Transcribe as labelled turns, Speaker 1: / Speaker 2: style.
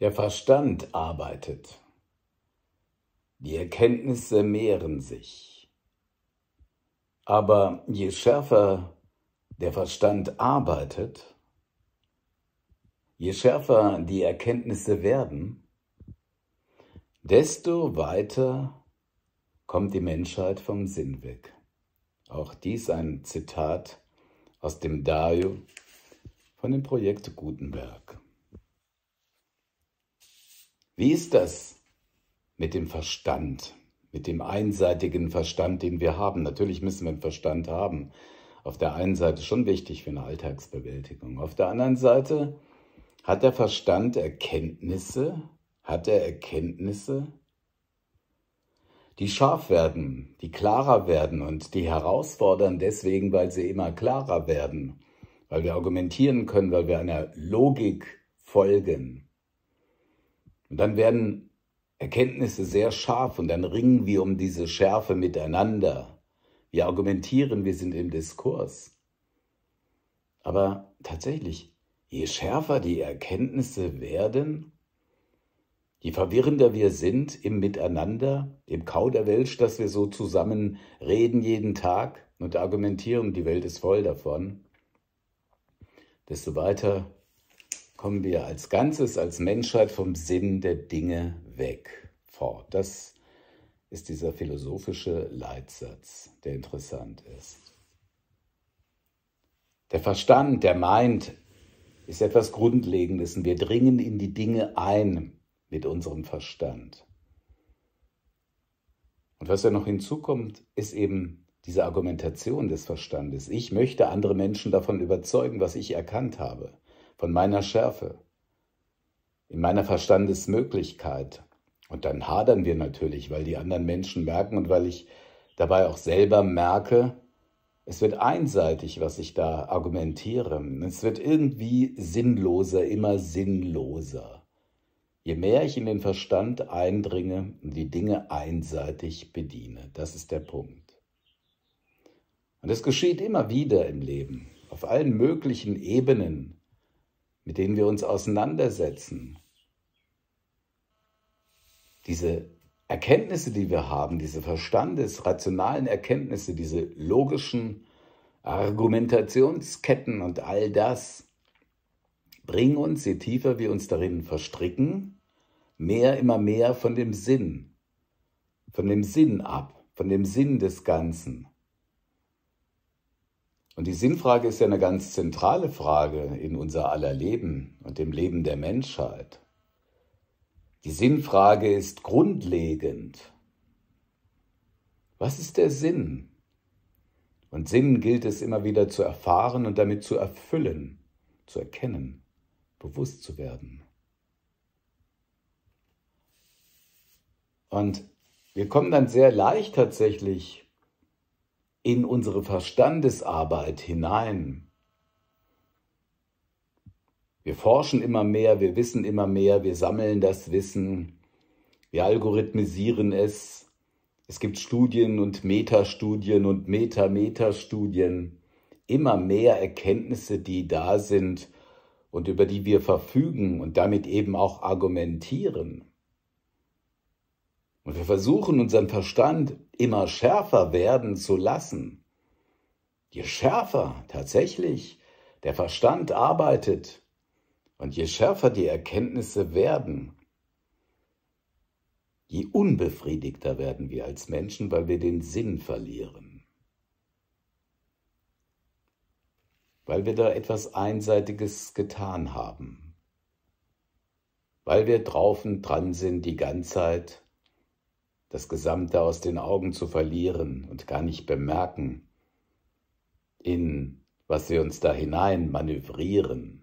Speaker 1: Der Verstand arbeitet. Die Erkenntnisse mehren sich. Aber je schärfer der Verstand arbeitet, je schärfer die Erkenntnisse werden, desto weiter kommt die Menschheit vom Sinn weg. Auch dies ein Zitat aus dem Dayo von dem Projekt Gutenberg. Wie ist das mit dem Verstand, mit dem einseitigen Verstand, den wir haben? Natürlich müssen wir einen Verstand haben. Auf der einen Seite schon wichtig für eine Alltagsbewältigung. Auf der anderen Seite hat der Verstand Erkenntnisse? Hat er Erkenntnisse? Die scharf werden, die klarer werden und die herausfordern deswegen, weil sie immer klarer werden, weil wir argumentieren können, weil wir einer Logik folgen. Und dann werden Erkenntnisse sehr scharf und dann ringen wir um diese Schärfe miteinander. Wir argumentieren, wir sind im Diskurs. Aber tatsächlich, je schärfer die Erkenntnisse werden, je verwirrender wir sind im Miteinander, im Kauderwelsch, dass wir so zusammen reden jeden Tag und argumentieren, die Welt ist voll davon, desto weiter kommen wir als Ganzes, als Menschheit vom Sinn der Dinge weg, fort. Das ist dieser philosophische Leitsatz, der interessant ist. Der Verstand, der meint, ist etwas Grundlegendes und wir dringen in die Dinge ein mit unserem Verstand. Und was ja noch hinzukommt, ist eben diese Argumentation des Verstandes. Ich möchte andere Menschen davon überzeugen, was ich erkannt habe von meiner Schärfe, in meiner Verstandesmöglichkeit. Und dann hadern wir natürlich, weil die anderen Menschen merken und weil ich dabei auch selber merke, es wird einseitig, was ich da argumentiere. Es wird irgendwie sinnloser, immer sinnloser. Je mehr ich in den Verstand eindringe und die Dinge einseitig bediene, das ist der Punkt. Und es geschieht immer wieder im Leben, auf allen möglichen Ebenen mit denen wir uns auseinandersetzen. Diese Erkenntnisse, die wir haben, diese verstandesrationalen Erkenntnisse, diese logischen Argumentationsketten und all das, bringen uns, je tiefer wir uns darin verstricken, mehr, immer mehr von dem Sinn, von dem Sinn ab, von dem Sinn des Ganzen. Und die Sinnfrage ist ja eine ganz zentrale Frage in unser aller Leben und dem Leben der Menschheit. Die Sinnfrage ist grundlegend. Was ist der Sinn? Und Sinn gilt es immer wieder zu erfahren und damit zu erfüllen, zu erkennen, bewusst zu werden. Und wir kommen dann sehr leicht tatsächlich in unsere Verstandesarbeit hinein. Wir forschen immer mehr, wir wissen immer mehr, wir sammeln das Wissen, wir algorithmisieren es. Es gibt Studien und Metastudien und Meta-Metastudien. Immer mehr Erkenntnisse, die da sind und über die wir verfügen und damit eben auch argumentieren. Und wir versuchen unseren Verstand immer schärfer werden zu lassen. Je schärfer tatsächlich der Verstand arbeitet und je schärfer die Erkenntnisse werden, je unbefriedigter werden wir als Menschen, weil wir den Sinn verlieren. Weil wir da etwas Einseitiges getan haben. Weil wir drauf und dran sind, die ganze Zeit das Gesamte aus den Augen zu verlieren und gar nicht bemerken, in was wir uns da hinein manövrieren.